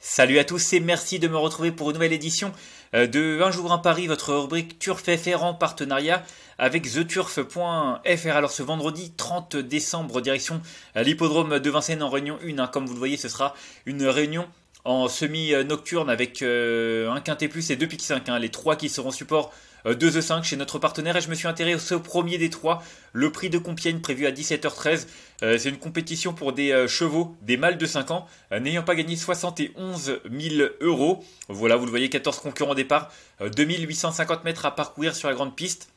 Salut à tous et merci de me retrouver pour une nouvelle édition euh, de Un jour un Paris, votre rubrique Turf FR en partenariat avec TheTurf.fr. Alors ce vendredi 30 décembre, direction euh, l'hippodrome de Vincennes en réunion 1. Comme vous le voyez, ce sera une réunion en semi-nocturne avec euh, un quintet plus et deux pics 5, hein, les trois qui seront support 2 euh, e 5 chez notre partenaire et je me suis intéressé au premier des trois, le prix de Compiègne prévu à 17h13. Euh, c'est une compétition pour des chevaux, des mâles de 5 ans, n'ayant pas gagné 71 000 euros. Voilà, vous le voyez, 14 concurrents au départ, 2850 mètres à parcourir sur la grande piste.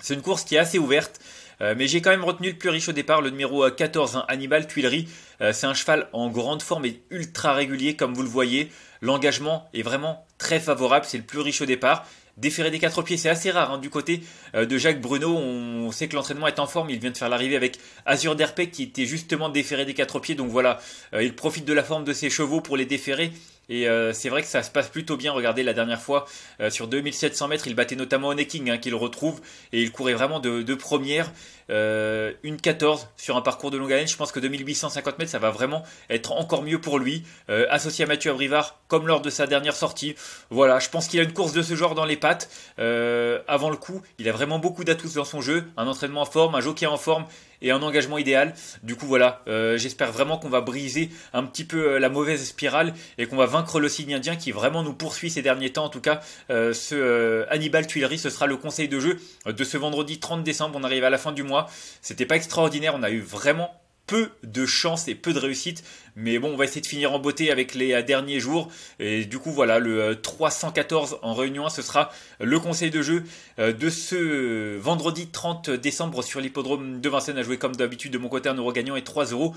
C'est une course qui est assez ouverte. Euh, mais j'ai quand même retenu le plus riche au départ, le numéro 14, euh, hein, Hannibal Tuileries. Euh, c'est un cheval en grande forme et ultra régulier, comme vous le voyez. L'engagement est vraiment très favorable, c'est le plus riche au départ. Déféré des quatre pieds, c'est assez rare. Hein. Du côté de Jacques Bruno, on sait que l'entraînement est en forme. Il vient de faire l'arrivée avec Azur d'herpé qui était justement déféré des quatre pieds. Donc voilà, il profite de la forme de ses chevaux pour les déférer. Et euh, c'est vrai que ça se passe plutôt bien. Regardez la dernière fois, euh, sur 2700 mètres, il battait notamment Oneking, hein, qu'il retrouve, et il courait vraiment de, de première. Euh, une 14 sur un parcours de longue haleine. Je pense que 2850 mètres, ça va vraiment être encore mieux pour lui. associé à Mathieu Abrivard, comme lors de sa dernière sortie. Voilà, je pense qu'il a une course de ce genre dans les pattes. avant le coup, il a vraiment beaucoup d'atouts dans son jeu. Un entraînement en forme, un jockey en forme, et un engagement idéal. Du coup, voilà, euh, j'espère vraiment qu'on va briser un petit peu euh, la mauvaise spirale et qu'on va vaincre le signe indien qui vraiment nous poursuit ces derniers temps. En tout cas, euh, ce Hannibal Tuileries, ce sera le conseil de jeu de ce vendredi 30 décembre. On arrive à la fin du mois. C'était pas extraordinaire, on a eu vraiment peu de chance et peu de réussite. Mais bon, on va essayer de finir en beauté avec les euh, derniers jours. Et du coup, voilà, le 314 euh, en réunion ce sera le conseil de jeu euh, de ce vendredi 30 décembre sur l'hippodrome de Vincennes. À jouer comme d'habitude de mon côté un euro gagnant et 3 euros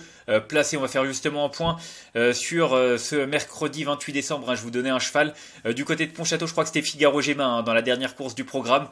placés. On va faire justement un point sur ce mercredi 28 décembre. Hein. Je vous donnais un cheval du côté de Pontchâteau. Je crois que c'était Figaro Gémin hein, dans la dernière course du programme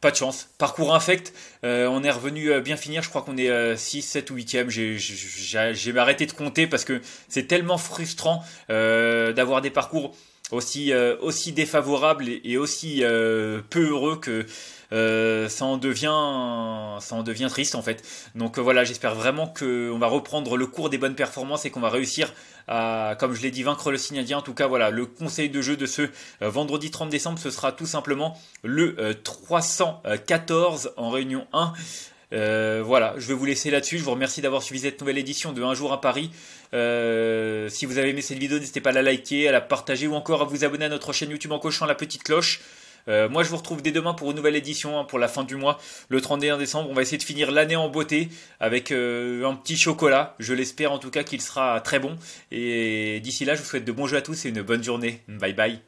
pas de chance. Parcours infect, euh, on est revenu euh, bien finir, je crois qu'on est 6, euh, 7 ou 8e. J'ai arrêté de compter parce que c'est tellement frustrant d'avoir des parcours aussi, aussi défavorables et aussi peu heureux que euh, ça en devient ça en devient triste en fait. Donc euh, voilà, j'espère vraiment qu'on va reprendre le cours des bonnes performances et qu'on va réussir à, comme je l'ai dit, vaincre le signe En tout cas, voilà, le conseil de jeu de ce euh, vendredi 30 décembre, ce sera tout simplement le 314 en réunion 1. voilà, je vais vous laisser là-dessus. Je vous remercie d'avoir suivi cette nouvelle édition de Un jour à Paris. si vous avez aimé cette vidéo, n'hésitez pas à la liker, à la partager ou encore à vous abonner à notre chaîne YouTube en cochant la petite cloche. Euh, moi, je vous retrouve dès demain pour une nouvelle édition, hein, pour la fin du mois, le 31 décembre. On va essayer de finir l'année en beauté avec euh, un petit chocolat. Je l'espère en tout cas qu'il sera très bon. Et d'ici là, je vous souhaite de bons jeux à tous et une bonne journée. Bye bye.